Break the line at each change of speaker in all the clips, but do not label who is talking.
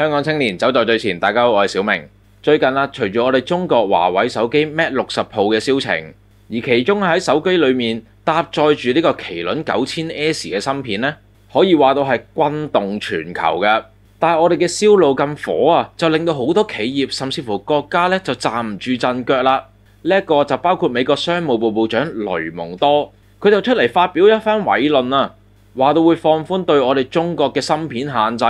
香港青年走在最前，大家好，我系小明。最近啦，除咗我哋中国华为手机 Mate 六十号嘅销情，而其中喺手机里面搭载住呢个麒麟九千 S 嘅芯片呢，可以话到系轰动全球嘅。但系我哋嘅销路咁火啊，就令到好多企业甚至乎国家呢，就站唔住阵脚啦。呢一个就包括美国商务部部长雷蒙多，佢就出嚟发表一番伟论啊，话到会放宽对我哋中国嘅芯片限制。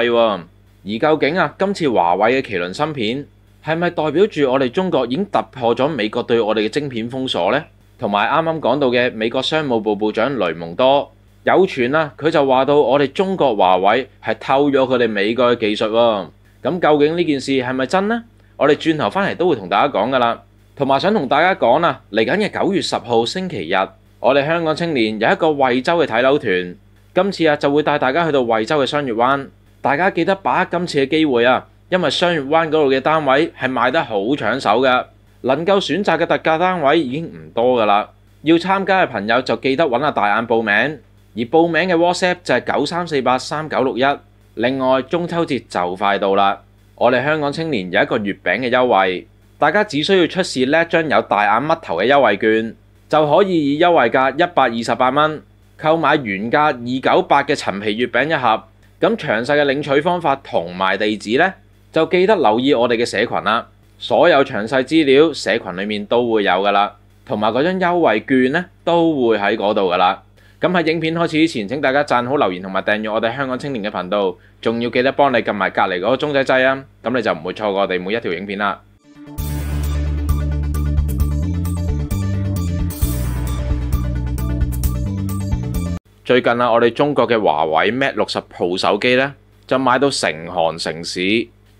而究竟啊，今次華為嘅麒麟芯片係咪代表住我哋中國已經突破咗美國對我哋嘅晶片封鎖呢？同埋啱啱講到嘅美國商務部部長雷蒙多有傳啦，佢就話到我哋中國華為係偷咗佢哋美國嘅技術喎。咁究竟呢件事係咪真呢？我哋轉頭翻嚟都會同大家講噶啦，同埋想同大家講啊，嚟緊嘅九月十號星期日，我哋香港青年有一個惠州嘅睇樓團，今次啊就會帶大家去到惠州嘅商月灣。大家記得把握今次嘅機會啊！因為雙月灣嗰度嘅單位係賣得好搶手嘅，能夠選擇嘅特價單位已經唔多噶啦。要參加嘅朋友就記得揾阿大眼報名，而報名嘅 WhatsApp 就係九三四八三九六一。另外，中秋節就快到啦，我哋香港青年有一個月餅嘅優惠，大家只需要出示呢張有大眼乜頭嘅優惠券，就可以以優惠價一百二十八蚊購買原價二九八嘅陳皮月餅一盒。咁詳細嘅領取方法同埋地址呢，就記得留意我哋嘅社群啦。所有詳細資料，社群裡面都會有噶啦。同埋嗰張優惠券呢，都會喺嗰度噶啦。咁喺影片開始之前，請大家讚好、留言同埋訂閱我哋香港青年嘅頻道。仲要記得幫你撳埋隔離嗰個鐘仔掣啊！咁你就唔會錯過我哋每一條影片啦。最近啊，我哋中國嘅華為 Mate 六十 Pro 手機呢，就買到成行成市。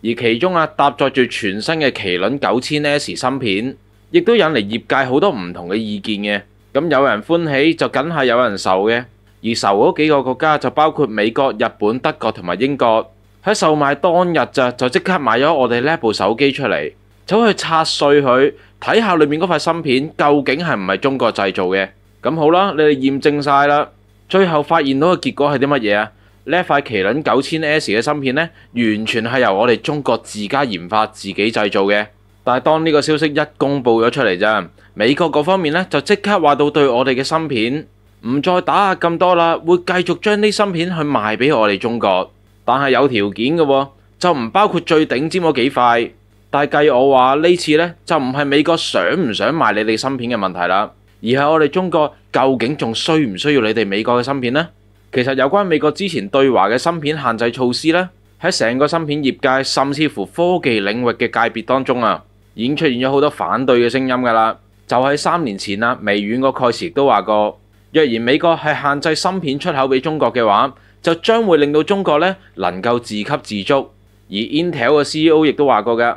而其中啊，搭載住全新嘅麒麟九千 S 芯片，亦都引嚟業界好多唔同嘅意見嘅。咁有人歡喜，就梗係有人愁嘅。而愁嗰幾個國家就包括美國、日本、德國同埋英國。喺售賣當日就就即刻買咗我哋呢部手機出嚟，走去拆碎佢，睇下裏面嗰塊芯片究竟係唔係中國製造嘅。咁好啦，你哋驗證晒啦。最後發現到嘅結果係啲乜嘢啊？呢塊麒麟九千 S 嘅芯片呢，完全係由我哋中國自家研發、自己製造嘅。但系當呢個消息一公布咗出嚟啫，美國嗰方面呢，就即刻話到對我哋嘅芯片唔再打压咁多啦，會繼續將啲芯片去賣俾我哋中國，但係有條件嘅喎，就唔包括最頂尖嗰幾塊。但计我話呢次呢，就唔係美國想唔想賣你哋芯片嘅問題啦。而係我哋中國究竟仲需唔需要你哋美國嘅芯片呢？其實有關美國之前對華嘅芯片限制措施呢，喺成個芯片業界，甚至乎科技領域嘅界別當中啊，已經出現咗好多反對嘅聲音㗎啦。就喺三年前啦，微軟個蓋茨都話過，若然美國係限制芯片出口俾中國嘅話，就將會令到中國咧能夠自給自足。而 Intel 嘅 CEO 亦都話過嘅。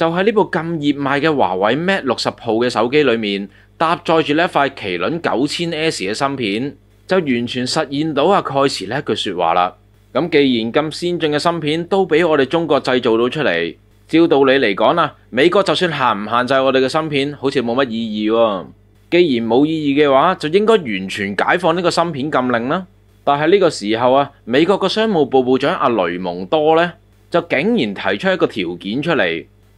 就喺呢部咁熱賣嘅華為 Mate 六十號嘅手機裏面，搭載住呢一塊麒麟九千 S 嘅芯片，就完全實現到阿蓋茨呢一句説話啦。咁既然咁先進嘅芯片都俾我哋中國製造到出嚟，照道理嚟講啊，美國就算限唔限制我哋嘅芯片，好似冇乜意義喎。既然冇意義嘅話，就應該完全解放呢個芯片禁令啦。但係呢個時候啊，美國個商務部部長阿雷蒙多呢，就竟然提出一個條件出嚟。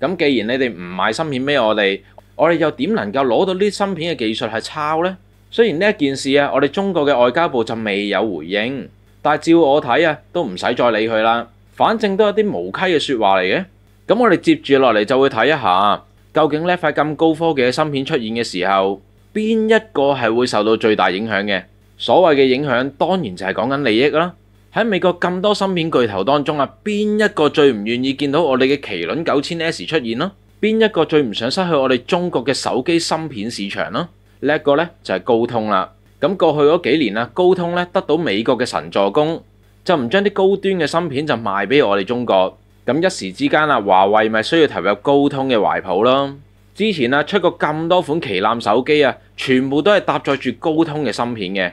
咁既然你哋唔賣芯片俾我哋，我哋又點能夠攞到呢啲芯片嘅技術係抄呢？雖然呢一件事啊，我哋中國嘅外交部就未有回應，但照我睇啊，都唔使再理佢啦。反正都有啲無稽嘅说話嚟嘅。咁我哋接住落嚟就會睇一下，究竟呢塊咁高科技嘅芯片出現嘅時候，邊一個係會受到最大影響嘅？所謂嘅影響，當然就係講緊利益啦。喺美國咁多芯片巨頭當中啊，邊一個最唔願見到我哋嘅麒麟九千 s 出現咯？邊一個最唔想失去我哋中國嘅手機芯片市場呢一个呢，就係高通啦。咁過去嗰幾年啊，高通呢得到美國嘅神助攻，就唔將啲高端嘅芯片就賣俾我哋中國。咁一時之間啊，華為咪需要投入高通嘅懷抱咯？之前啊，出過咁多款旗舰手機啊，全部都係搭載住高通嘅芯片嘅。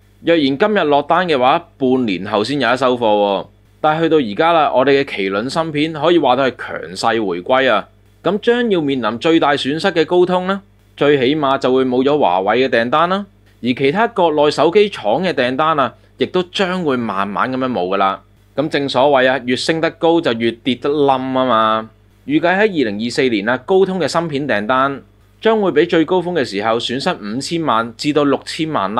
若然今日落單嘅話，半年後先有得收貨喎。但系去到而家啦，我哋嘅麒麟芯片可以話到係強勢回歸啊。咁將要面臨最大損失嘅高通呢，最起碼就會冇咗華為嘅訂單啦。而其他國內手機廠嘅訂單啊，亦都將會慢慢咁樣冇噶啦。咁正所謂啊，越升得高就越跌得冧啊嘛。預計喺二零二四年啊，高通嘅芯片訂單將會比最高峰嘅時候損失五千萬至到六千萬粒。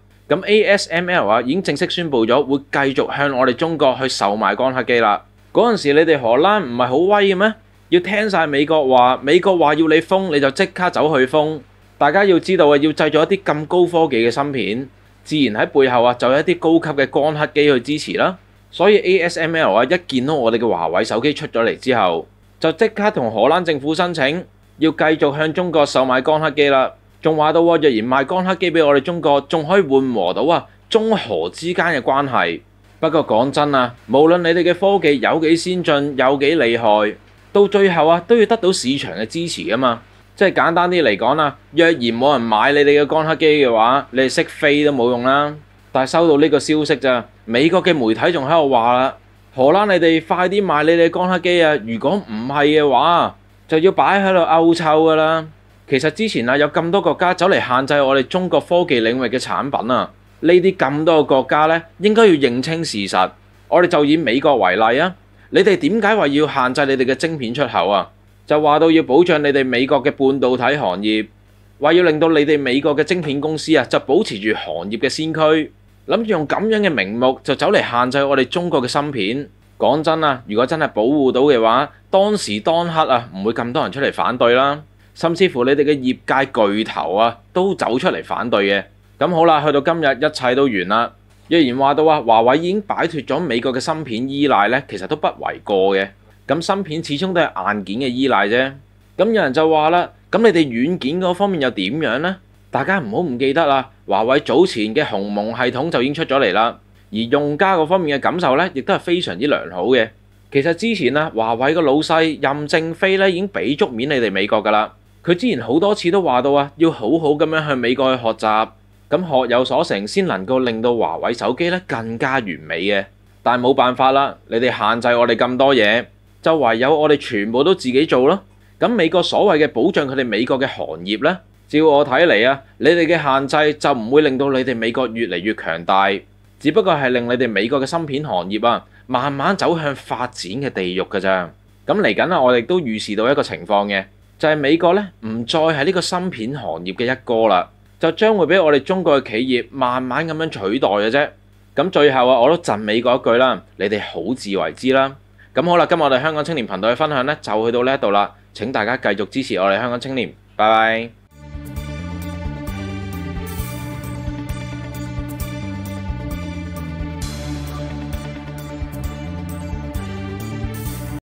咁 ASML 啊，已經正式宣布咗會繼續向我哋中國去售賣光刻機啦。嗰陣時你哋荷蘭唔係好威嘅咩？要聽晒美國話，美國話要你封你就即刻走去封。大家要知道啊，要製造一啲咁高科技嘅芯片，自然喺背後啊就有一啲高級嘅光刻機去支持啦。所以 ASML 啊，一見到我哋嘅華為手機出咗嚟之後，就即刻同荷蘭政府申請要繼續向中國售賣光刻機啦。仲話到喎，若然賣光刻機俾我哋中國，仲可以緩和到啊中荷之間嘅關係。不過講真啊，無論你哋嘅科技有幾先進，有幾厲害，到最後啊都要得到市場嘅支持啊嘛。即係簡單啲嚟講啦，若然冇人買你哋嘅光刻機嘅話，你識飛都冇用啦。但係收到呢個消息咋，美國嘅媒體仲喺度話啦，荷蘭你哋快啲買你哋光刻機啊！如果唔係嘅話，就要擺喺度歐臭噶啦。其實之前啊，有咁多國家走嚟限制我哋中國科技領域嘅產品啊，呢啲咁多個國家呢，應該要認清事實。我哋就以美國為例啊，你哋點解話要限制你哋嘅晶片出口啊？就話到要保障你哋美國嘅半導體行業，話要令到你哋美國嘅晶片公司啊，就保持住行業嘅先驅，諗住用咁樣嘅名目就走嚟限制我哋中國嘅芯片。講真啊，如果真係保護到嘅話，當時當刻啊，唔會咁多人出嚟反對啦。甚至乎你哋嘅業界巨頭啊，都走出嚟反對嘅。咁好啦，去到今日一切都完啦。若然話到啊，華為已經擺脱咗美國嘅芯片依賴呢，其實都不為過嘅。咁芯片始終都係硬件嘅依賴啫。咁有人就話啦，咁你哋軟件嗰方面又點樣呢？大家唔好唔記得啦，華為早前嘅雄蒙系統就已經出咗嚟啦，而用家嗰方面嘅感受呢，亦都係非常之良好嘅。其實之前啊，華為嘅老細任正非呢已經俾足面你哋美國噶啦。佢之前好多次都話到啊，要好好咁樣向美國去學習，咁學有所成先能夠令到華為手機咧更加完美嘅。但係冇辦法啦，你哋限制我哋咁多嘢，就唯有我哋全部都自己做咯。咁美國所謂嘅保障佢哋美國嘅行業呢，照我睇嚟啊，你哋嘅限制就唔會令到你哋美國越嚟越強大，只不過係令你哋美國嘅芯片行業啊，慢慢走向發展嘅地獄㗎咋。咁嚟緊啊，我哋都預示到一個情況嘅。就係美國咧，唔再係呢個芯片行業嘅一哥啦，就將會俾我哋中國嘅企業慢慢咁樣取代嘅啫。咁最後啊，我都贈美國一句啦，你哋好自為之啦。咁好啦，今日我哋香港青年頻道嘅分享咧，就去到呢一度啦。請大家繼續支持我哋香港青年，拜拜。